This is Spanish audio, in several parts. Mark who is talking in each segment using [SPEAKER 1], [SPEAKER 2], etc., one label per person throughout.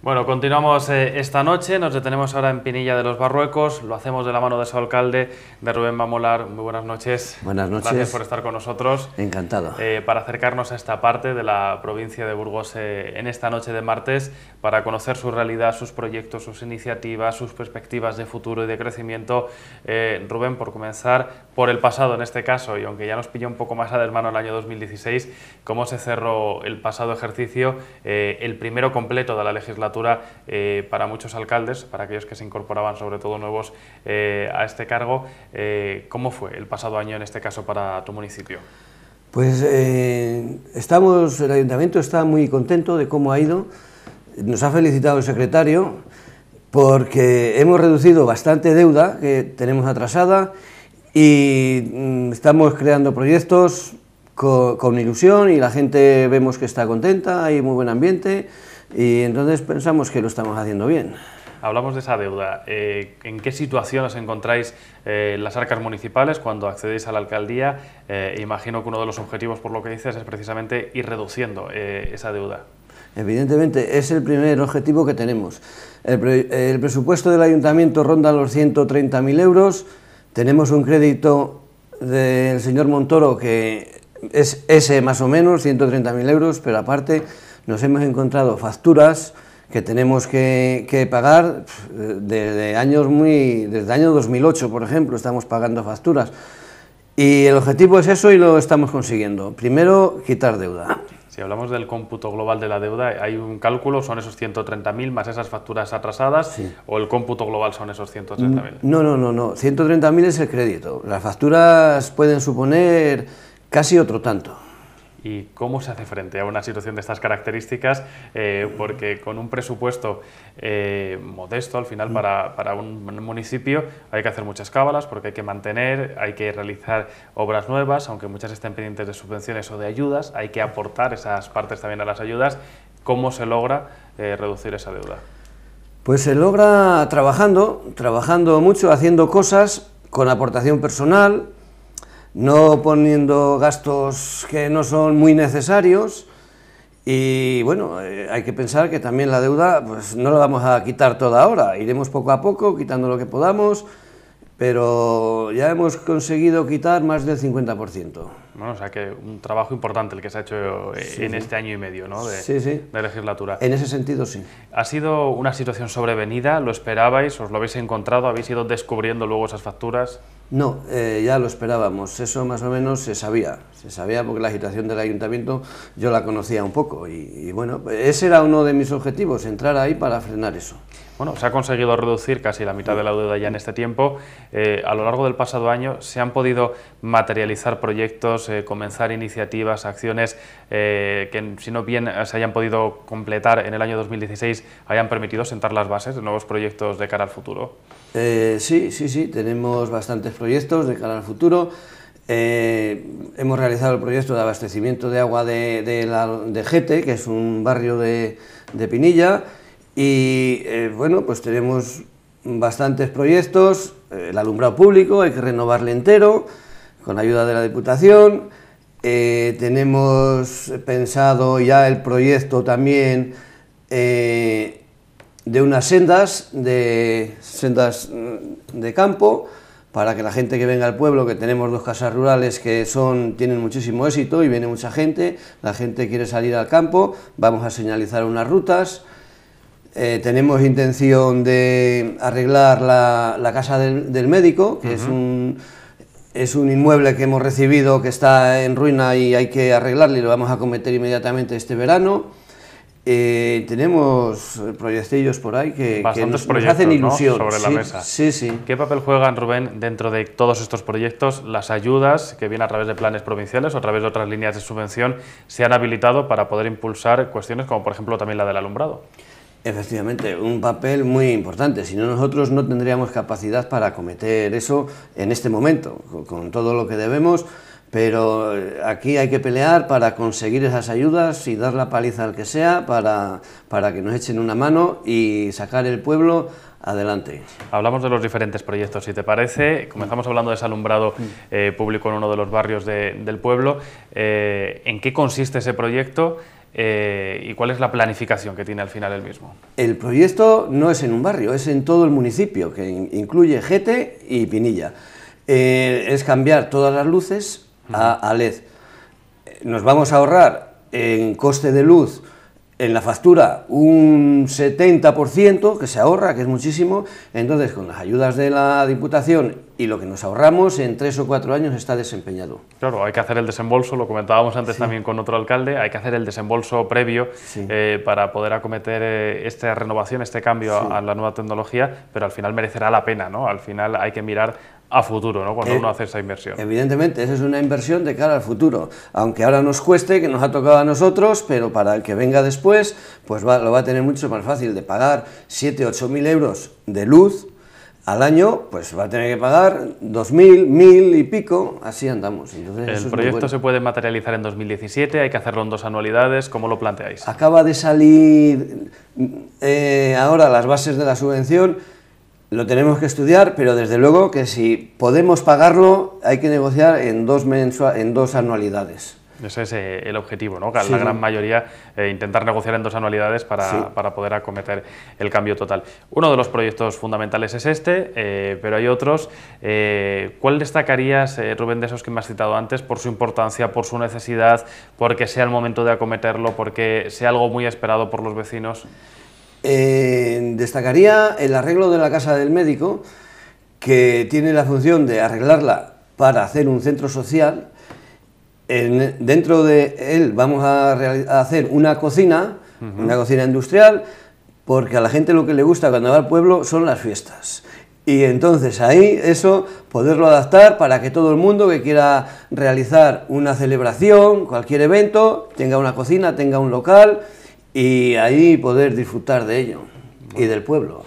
[SPEAKER 1] Bueno, continuamos eh, esta noche, nos detenemos ahora en Pinilla de los Barruecos, lo hacemos de la mano de su alcalde, de Rubén Mamolar, Muy buenas noches. Buenas noches. Gracias por estar con nosotros. Encantado. Eh, para acercarnos a esta parte de la provincia de Burgos eh, en esta noche de martes, para conocer su realidad, sus proyectos, sus iniciativas, sus perspectivas de futuro y de crecimiento. Rubén, por comenzar, por el pasado en este caso, y aunque ya nos pilló un poco más a hermano el año 2016, cómo se cerró el pasado ejercicio, el primero completo de la legislatura eh, para muchos alcaldes, para aquellos que se incorporaban, sobre todo nuevos, eh, a este cargo. Eh, ¿Cómo fue el pasado año en este caso para tu municipio?
[SPEAKER 2] Pues estamos, el ayuntamiento está muy contento de cómo ha ido. Nos ha felicitado el secretario porque hemos reducido bastante deuda que tenemos atrasada y mm, estamos creando proyectos con, con, ilusión y la gente vemos que está contenta, hay muy buen ambiente. Y entonces pensamos que lo estamos haciendo bien.
[SPEAKER 1] Hablamos de esa deuda. Eh, ¿En qué situación os encontráis eh, las arcas municipales cuando accedéis a la alcaldía? Eh, imagino que uno de los objetivos, por lo que dices, es precisamente ir reduciendo esa deuda.
[SPEAKER 2] Evidentemente, es el primer objetivo que tenemos. El, el presupuesto del ayuntamiento ronda los 130.000 euros. Tenemos un crédito del señor Montoro que es ese más o menos, 130.000 euros, pero aparte nos hemos encontrado facturas que tenemos que, pagar desde años muy desde año 2008 por ejemplo estamos pagando facturas y el objetivo es eso y lo estamos consiguiendo primero quitar deuda
[SPEAKER 1] si hablamos del cómputo global de la deuda, hay un cálculo, son esos 130.000 más esas facturas atrasadas, o el cómputo global son esos 130.000. Mm,
[SPEAKER 2] no, no, no, no. 130.000 es el crédito. Las facturas pueden suponer casi otro tanto
[SPEAKER 1] y cómo se hace frente a una situación de estas características, eh, porque con un presupuesto eh, modesto al final mm. para, un municipio hay que hacer muchas cábalas, porque hay que mantener, hay que realizar obras nuevas, aunque muchas estén pendientes de subvenciones o de ayudas, hay que aportar esas partes también a las ayudas. ¿Cómo se logra eh, reducir esa deuda?
[SPEAKER 2] Pues se logra trabajando, trabajando mucho, haciendo cosas con aportación personal, no poniendo gastos que no son muy necesarios y bueno, eh, hay que pensar que también la deuda pues no la vamos a quitar toda ahora, iremos poco a poco quitando lo que podamos, pero ya hemos conseguido quitar más del 50%.
[SPEAKER 1] Bueno, o sea que un trabajo importante el que se ha hecho eh, en este año y medio ¿no? de, de, legislatura. En ese sentido, sí. ¿Ha sido una situación sobrevenida? ¿Lo esperabais? ¿Os lo habéis encontrado? ¿Habéis ido descubriendo
[SPEAKER 2] luego esas facturas? No, eh, ya lo esperábamos, eso más o menos se sabía, se sabía porque la agitación del ayuntamiento yo la conocía un poco y bueno, ese era uno de mis objetivos, entrar ahí para frenar eso.
[SPEAKER 1] Bueno, se ha conseguido reducir casi la mitad de la deuda ya en este tiempo. Eh, a lo largo del pasado año se han podido materializar proyectos, eh, comenzar iniciativas, acciones eh, que si no bien se hayan podido completar en el año 2016, hayan permitido sentar las bases de nuevos proyectos de cara al futuro.
[SPEAKER 2] sí, sí, sí, tenemos bastantes proyectos de cara al futuro. hemos realizado el proyecto de abastecimiento de agua de, de, que es un barrio de Pinilla y eh, bueno, pues tenemos bastantes proyectos, eh, el alumbrado público, hay que renovarle entero, con ayuda de la Diputación. Eh, tenemos pensado ya el proyecto también de unas sendas, de sendas mm, de campo, para que la gente que venga al pueblo, que tenemos dos casas rurales que son, tienen muchísimo éxito y viene mucha gente, la gente quiere salir al campo, vamos a señalizar unas rutas eh, tenemos intención de arreglar la, casa del, médico, que es, un, es un inmueble que hemos recibido que está en ruina y hay que arreglarlo y lo vamos a cometer inmediatamente este verano. Eh, tenemos proyectillos por ahí que, hacen ilusión. Sobre la mesa.
[SPEAKER 1] ¿Qué papel juegan, Rubén, dentro de todos estos proyectos? Las ayudas que vienen a través de planes provinciales o a través de otras líneas de subvención se han habilitado para poder impulsar cuestiones como, por ejemplo, también la del alumbrado.
[SPEAKER 2] Efectivamente, un papel muy importante, si no nosotros no tendríamos capacidad para acometer eso en este momento, con todo lo que debemos, pero eh, aquí hay que pelear para conseguir esas ayudas y dar la paliza al que sea para, que nos echen una mano y sacar el pueblo Adelante. Hablamos de los diferentes proyectos, si te
[SPEAKER 1] parece. Mm. Comenzamos hablando de ese alumbrado mm. eh, público en uno de los barrios del pueblo. Eh, ¿En qué consiste ese proyecto? Eh, y cuál es la planificación que tiene al final el
[SPEAKER 2] mismo. El proyecto no es en un barrio, es en todo el municipio, que incluye Gete y Pinilla. Eh, es cambiar todas las luces a LED. Nos vamos a ahorrar en coste de luz en la factura un 70% que se ahorra, que es muchísimo, entonces con las ayudas de la Diputación y lo que nos ahorramos en tres o cuatro años está desempeñado. Claro, hay que hacer el desembolso, lo
[SPEAKER 1] comentábamos antes también con otro alcalde, hay que hacer el desembolso previo eh, para poder acometer eh, esta renovación, este cambio a, a, la nueva tecnología, pero al final merecerá la pena, ¿no? Al final hay que mirar a futuro, ¿no? Cuando eh, uno hace esa inversión.
[SPEAKER 2] Evidentemente, esa es una inversión de cara al futuro. Aunque ahora nos cueste, que nos ha tocado a nosotros, pero para el que venga después, pues lo va a tener mucho más fácil de pagar 7, 8 mil euros de luz al año, pues va a tener que pagar 2.000, 1.000 y pico, así andamos. Entonces, el proyecto
[SPEAKER 1] se puede materializar en 2017, hay que hacerlo en dos anualidades, ¿cómo lo planteáis?
[SPEAKER 2] Acaba de salir eh, ahora las bases de la subvención lo tenemos que estudiar, pero desde luego que si podemos pagarlo, hay que negociar en dos, en dos anualidades.
[SPEAKER 1] Ese es eh, el objetivo, ¿no? La gran mayoría eh, intentar negociar en dos anualidades para, poder acometer el cambio total. Uno de los proyectos fundamentales es este, eh, pero hay otros. ¿Cuál destacarías, Rubén, de esos que me has citado antes, por su importancia, por su necesidad, porque sea el momento de acometerlo, porque sea algo muy esperado por los vecinos?
[SPEAKER 2] destacaría el arreglo de la casa del médico, que tiene la función de arreglarla para hacer un centro social. En, dentro de él vamos a, hacer una cocina, una cocina industrial, porque a la gente lo que le gusta cuando va al pueblo son las fiestas. Y entonces ahí eso, poderlo adaptar para que todo el mundo que quiera realizar una celebración, cualquier evento, tenga una cocina, tenga un local, y ahí poder disfrutar de ello y del pueblo.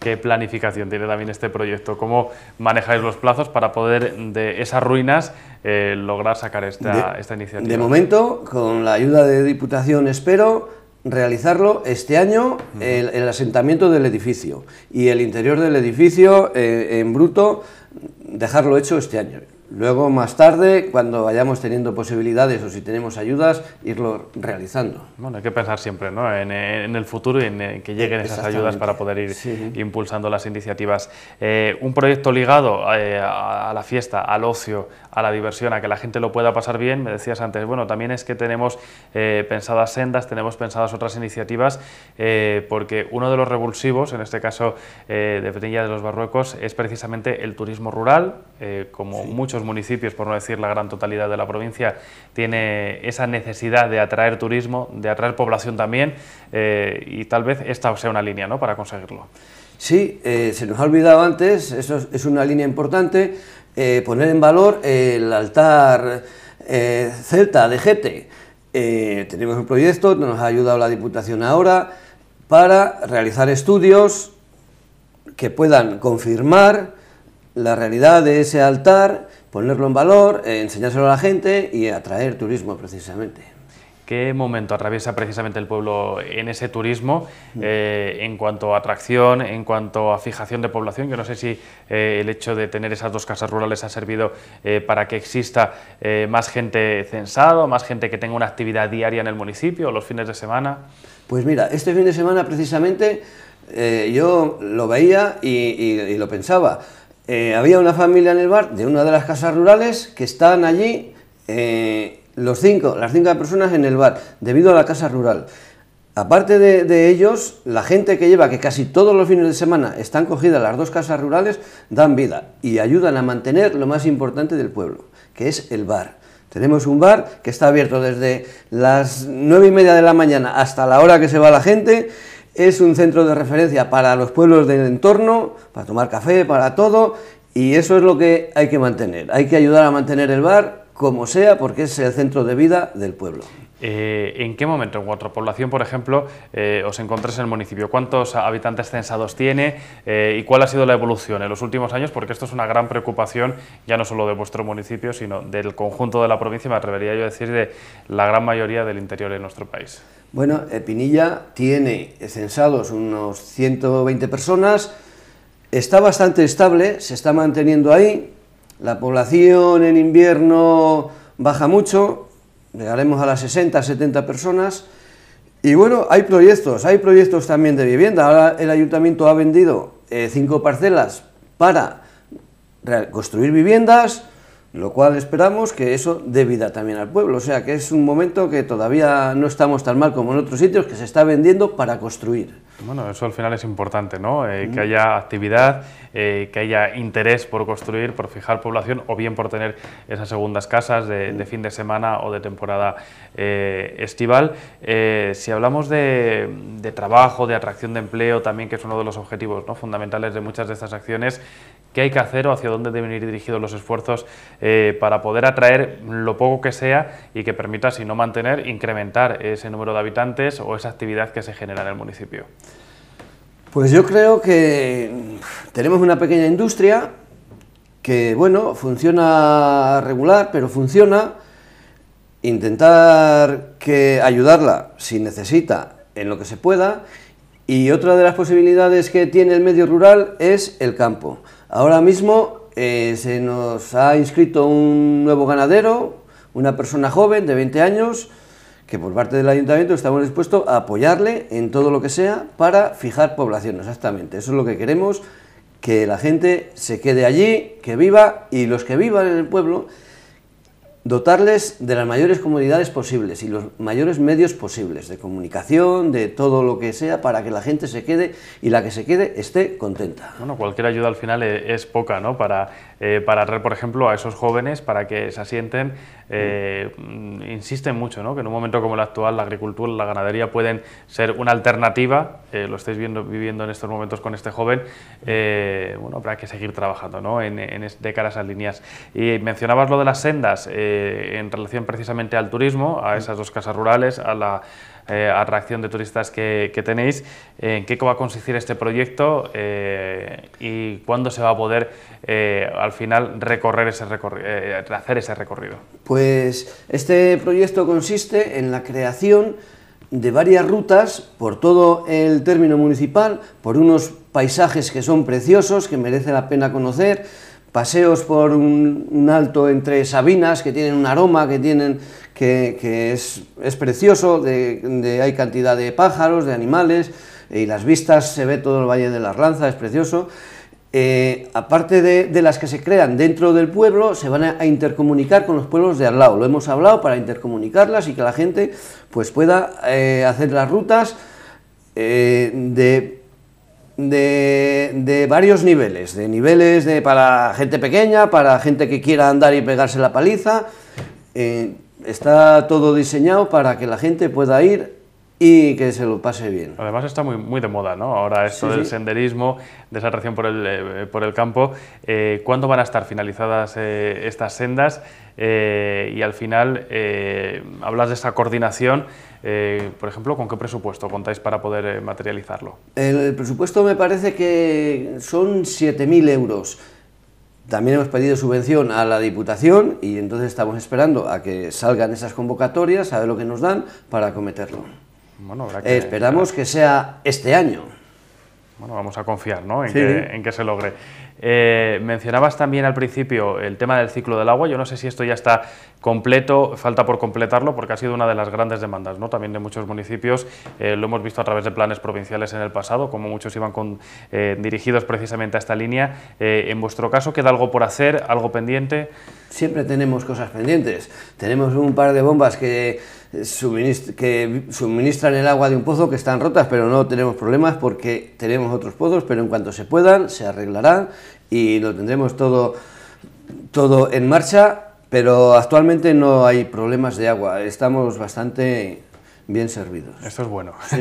[SPEAKER 2] ¿Qué planificación tiene también este proyecto?
[SPEAKER 1] ¿Cómo manejáis los plazos para poder de esas ruinas eh, lograr sacar esta, esta iniciativa? De
[SPEAKER 2] momento, con la ayuda de Diputación, espero realizarlo este año el, asentamiento del edificio y el interior del edificio eh, en bruto dejarlo hecho este año. Luego, más tarde, cuando vayamos teniendo posibilidades o si tenemos ayudas, irlo realizando.
[SPEAKER 1] Bueno, hay que pensar siempre ¿no? en, el futuro y en, que lleguen esas ayudas para poder ir impulsando las iniciativas. Eh, un proyecto ligado eh, a la fiesta, al ocio, a la diversión, a que la gente lo pueda pasar bien, me decías antes, bueno, también es que tenemos eh, pensadas sendas, tenemos pensadas otras iniciativas, porque uno de los revulsivos, en este caso de Petrilla de los Barruecos, es precisamente el turismo rural, como muchos municipios, por no decir la gran totalidad de la provincia, tiene esa necesidad de atraer turismo, de atraer población también, eh, y tal vez
[SPEAKER 2] esta sea una línea ¿no? para conseguirlo. Sí, eh, se nos ha olvidado antes, eso es, una línea importante, eh, poner en valor el altar celta de Gete. tenemos un proyecto, nos ha ayudado la Diputación ahora, para realizar estudios que puedan confirmar la realidad de ese altar ponerlo en valor, eh, enseñárselo a la gente y atraer turismo precisamente.
[SPEAKER 1] ¿Qué momento atraviesa precisamente el pueblo en ese turismo mm. eh, en cuanto a atracción, en cuanto a fijación de población? Yo no sé si eh, el hecho de tener esas dos casas rurales ha servido para que exista más gente censado, más gente que tenga una actividad diaria en el municipio, los fines de semana.
[SPEAKER 2] Pues mira, este fin de semana precisamente yo lo veía y lo pensaba. Eh, había una familia en el bar de una de las casas rurales que están allí eh, los cinco, las cinco personas en el bar, debido a la casa rural. Aparte de, de, ellos, la gente que lleva, que casi todos los fines de semana están cogidas las dos casas rurales, dan vida y ayudan a mantener lo más importante del pueblo, que es el bar. Tenemos un bar que está abierto desde las nueve y media de la mañana hasta la hora que se va la gente es un centro de referencia para los pueblos del entorno, para tomar café, para todo, y eso es lo que hay que mantener. Hay que ayudar a mantener el bar como sea, porque es el centro de vida del pueblo.
[SPEAKER 1] Eh, ¿En qué momento en otra población, por ejemplo, eh, os encontráis en el municipio? ¿Cuántos habitantes censados tiene eh, y cuál ha sido la evolución en los últimos años? Porque esto es una gran preocupación, ya no solo de vuestro municipio, sino del conjunto de la provincia, me atrevería yo a decir, de la gran mayoría del interior de nuestro país.
[SPEAKER 2] Bueno, Pinilla tiene censados unos 120 personas, está bastante estable, se está manteniendo ahí, la población en invierno baja mucho, llegaremos a las 60, 70 personas. Y bueno, hay proyectos, hay proyectos también de vivienda. Ahora el ayuntamiento ha vendido eh, cinco parcelas para construir viviendas, lo cual esperamos que eso dé vida también al pueblo, o sea que es un momento que todavía no estamos tan mal como en otros sitios, que se está vendiendo para construir.
[SPEAKER 1] Bueno, eso al final es importante, ¿no? Eh, mm. Que haya actividad, eh, que haya interés por construir, por fijar población o bien por tener esas segundas casas de, mm. fin de semana o de temporada eh, estival. si hablamos de, trabajo, de atracción de empleo, también que es uno de los objetivos fundamentales de muchas de estas acciones, qué hay que hacer o hacia dónde deben ir dirigidos los esfuerzos eh, para poder atraer lo poco que sea y que permita, si no mantener, incrementar ese número de habitantes o esa actividad que se genera en el municipio.
[SPEAKER 2] Pues yo creo que tenemos una pequeña industria que, bueno, funciona regular, pero funciona. Intentar que ayudarla si necesita en lo que se pueda. Y otra de las posibilidades que tiene el medio rural es el campo. Ahora mismo eh, se nos ha inscrito un nuevo ganadero, una persona joven de 20 años, que por parte del ayuntamiento estamos dispuestos a apoyarle en todo lo que sea para fijar población, exactamente. Eso es lo que queremos, que la gente se quede allí, que viva y los que vivan en el pueblo dotarles de las mayores comodidades posibles y los mayores medios posibles de comunicación, de todo lo que sea, para que la gente se quede y la que se quede esté contenta.
[SPEAKER 1] Bueno, cualquier ayuda al final e-, es poca, ¿no? Para eh, para atraer, por ejemplo, a esos jóvenes para que se asienten. Eh, mm, insisten mucho que en un momento como el actual, la agricultura, la ganadería pueden ser una alternativa, eh, lo estáis viendo, viviendo en estos momentos con este joven, bueno, habrá que seguir trabajando ¿no? en, en, de cara a esas líneas. Y mencionabas lo de las sendas en relación precisamente al turismo, a esas dos casas rurales, a la eh, atracción de turistas que, tenéis. Eh, ¿En qué va a consistir este proyecto eh, y cuándo se va a poder eh, al final recorrer ese hacer ese recorrido?
[SPEAKER 2] Pues este proyecto consiste en la creación de varias rutas por todo el término municipal, por unos paisajes que son preciosos, que merece la pena conocer, paseos por un, alto entre sabinas que tienen un aroma, que tienen, que, es, precioso, de, hay cantidad de pájaros, de animales, y las vistas, se ve todo el Valle de la Ranza, es precioso. Eh, aparte de, las que se crean dentro del pueblo, se van a, intercomunicar con los pueblos de al lado. Lo hemos hablado para intercomunicarlas y que la gente pues, pueda eh, hacer las rutas eh, de, de, de, varios niveles, de niveles de, para gente pequeña, para gente que quiera andar y pegarse la paliza está todo diseñado para que la gente pueda ir y que se lo pase bien. Además está muy,
[SPEAKER 1] de moda, ¿no? Ahora esto del senderismo, de esa atracción por el, eh, campo. Eh, ¿Cuándo van a estar finalizadas eh, estas sendas? y al final hablas de esa coordinación. por ejemplo, ¿con qué presupuesto contáis para poder materializarlo?
[SPEAKER 2] el presupuesto me parece que son 7.000 euros. También hemos pedido subvención a la Diputación y entonces estamos esperando a que salgan esas convocatorias, a ver lo que nos dan para acometerlo. Esperamos que sea este
[SPEAKER 1] año. Bueno, vamos a confiar
[SPEAKER 2] en que se logre. Eh, mencionabas
[SPEAKER 1] también al principio el tema del ciclo del agua. Yo no sé si esto ya está completo, falta por completarlo, porque ha sido una de las grandes demandas ¿no? también de muchos municipios. Eh, lo hemos visto a través de planes provinciales en el pasado, como muchos iban con, eh, dirigidos precisamente a esta línea. en vuestro caso, ¿queda algo
[SPEAKER 2] por hacer, algo pendiente? Siempre tenemos cosas pendientes. Tenemos un par de bombas que que suministran el agua de un pozo que están rotas, pero no tenemos problemas porque tenemos otros pozos, pero en cuanto se puedan, se arreglarán y lo tendremos todo, todo en marcha, pero actualmente no hay problemas de agua, estamos bastante bien servidos. Esto es bueno.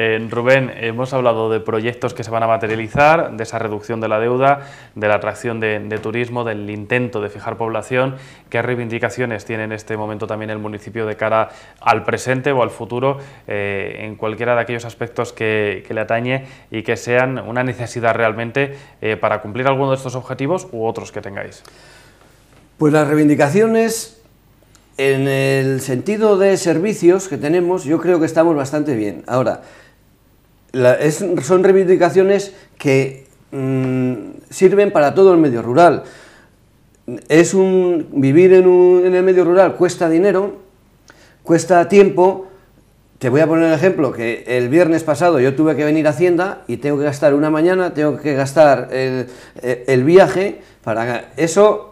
[SPEAKER 2] Eh, Rubén,
[SPEAKER 1] hemos hablado de proyectos que se van a materializar, de esa reducción de la deuda, de la atracción de, turismo, del intento de fijar población. ¿Qué reivindicaciones tiene en este momento también el municipio de cara al presente o al futuro eh, en cualquiera de aquellos aspectos que, le atañe y que sean una necesidad realmente eh, para cumplir alguno de estos objetivos u
[SPEAKER 2] otros que tengáis? Pues las reivindicaciones en el sentido de servicios que tenemos, yo creo que estamos bastante bien. Ahora, son reivindicaciones que mm, sirven para todo el medio rural. Es un, vivir en, el medio rural cuesta dinero, cuesta tiempo, te voy a poner el ejemplo, que el viernes pasado yo tuve que venir a Hacienda y tengo que gastar una mañana, tengo que gastar el, eh, el viaje, para eso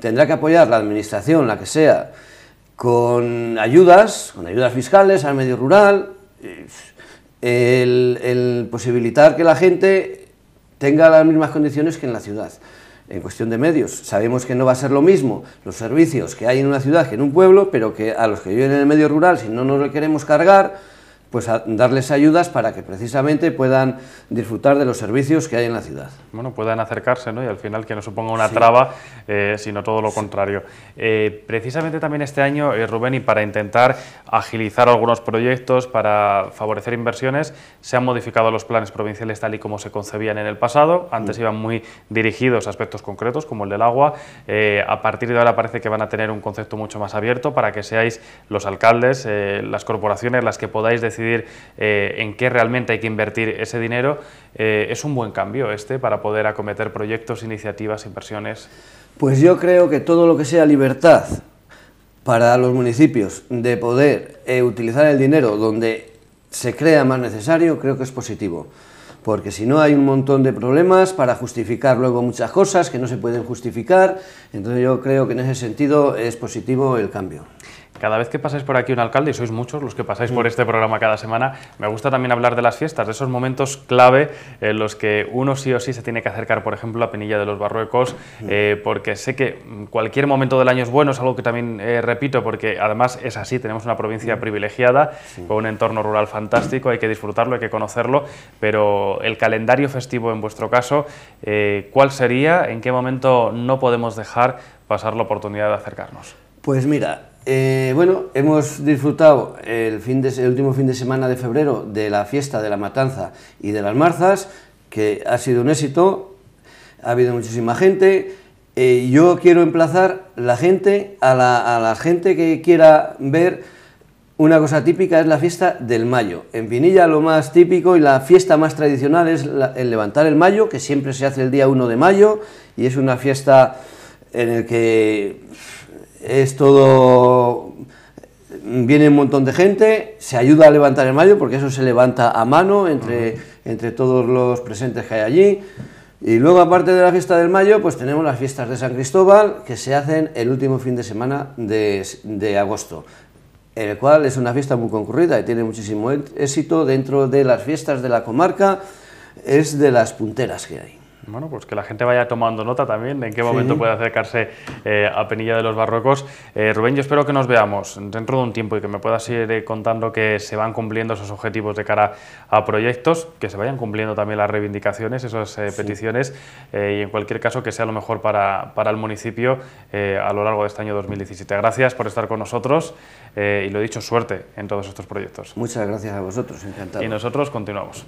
[SPEAKER 2] tendrá que apoyar la administración, la que sea, con ayudas, con ayudas fiscales al medio rural, el, el posibilitar que la gente tenga las mismas condiciones que en la ciudad en cuestión de medios. Sabemos que no va a ser lo mismo los servicios que hay en una ciudad que en un pueblo, pero que a los que viven en el medio rural, si no nos lo queremos cargar, pues darles ayudas para que precisamente puedan disfrutar de los servicios que hay en la ciudad.
[SPEAKER 1] Bueno, puedan acercarse ¿no? y al final que no suponga una traba, eh, sino todo lo contrario. Eh, precisamente también este año, eh, Rubén, y para intentar agilizar algunos proyectos, para favorecer inversiones, se han modificado los planes provinciales tal y como se concebían en el pasado. Antes mm. iban muy dirigidos a aspectos concretos, como el del agua. a partir de ahora parece que van a tener un concepto mucho más abierto para que seáis los alcaldes, las corporaciones, las que podáis decidir decidir eh, en qué realmente hay que invertir ese dinero, eh, es un buen cambio este para poder acometer proyectos, iniciativas,
[SPEAKER 2] inversiones. Pues yo creo que todo lo que sea libertad para los municipios de poder eh, utilizar el dinero donde se crea más necesario, creo que es positivo. Porque si no hay un montón de problemas para justificar luego muchas cosas que no se pueden justificar. Entonces yo creo que en ese sentido es positivo el cambio.
[SPEAKER 1] Cada vez que pasáis por aquí un alcalde, y sois muchos los que pasáis por mm. este programa cada semana, me gusta también hablar de las fiestas, de esos momentos clave en los que uno sí o sí se tiene que acercar, por ejemplo, a Penilla de los Barruecos, mm. eh, porque sé que cualquier momento del año es bueno, es algo que también eh, repito, porque además es así, tenemos una provincia mm. privilegiada, con un entorno rural fantástico, hay que disfrutarlo, hay que conocerlo, pero el calendario festivo en vuestro caso, eh, ¿cuál sería? ¿En qué momento no podemos dejar pasar la oportunidad de acercarnos?
[SPEAKER 2] Pues mira, eh, bueno, hemos disfrutado el, último fin de semana de febrero de la fiesta de la matanza y de las marzas, que ha sido un éxito, ha habido muchísima gente. Eh, yo quiero emplazar la gente a la, gente que quiera ver una cosa típica es la fiesta del mayo. En Pinilla lo más típico y la fiesta más tradicional es el levantar el mayo, que siempre se hace el día 1 de mayo y es una fiesta en el que es todo... Viene un montón de gente, se ayuda a levantar el mayo, porque eso se levanta a mano entre, entre todos los presentes que hay allí. Y luego, aparte de la fiesta del mayo, pues tenemos las fiestas de San Cristóbal, que se hacen el último fin de semana de, de agosto el cual es una fiesta muy concurrida y tiene muchísimo éxito dentro de las fiestas de la comarca, es de las punteras que hay.
[SPEAKER 1] Bueno, pues que la gente vaya tomando nota también de en qué momento puede acercarse eh, a Penilla de los Barrocos. Eh, Rubén, yo espero que nos veamos dentro de un tiempo y que me puedas ir eh, contando que se van cumpliendo esos objetivos de cara a proyectos, que se vayan cumpliendo también las reivindicaciones, esas peticiones y en cualquier caso que sea lo mejor para, el municipio a lo largo de este año 2017. Gracias por estar con nosotros y lo he dicho, suerte en todos estos proyectos. Muchas
[SPEAKER 2] gracias a vosotros, encantado. Y
[SPEAKER 1] nosotros continuamos.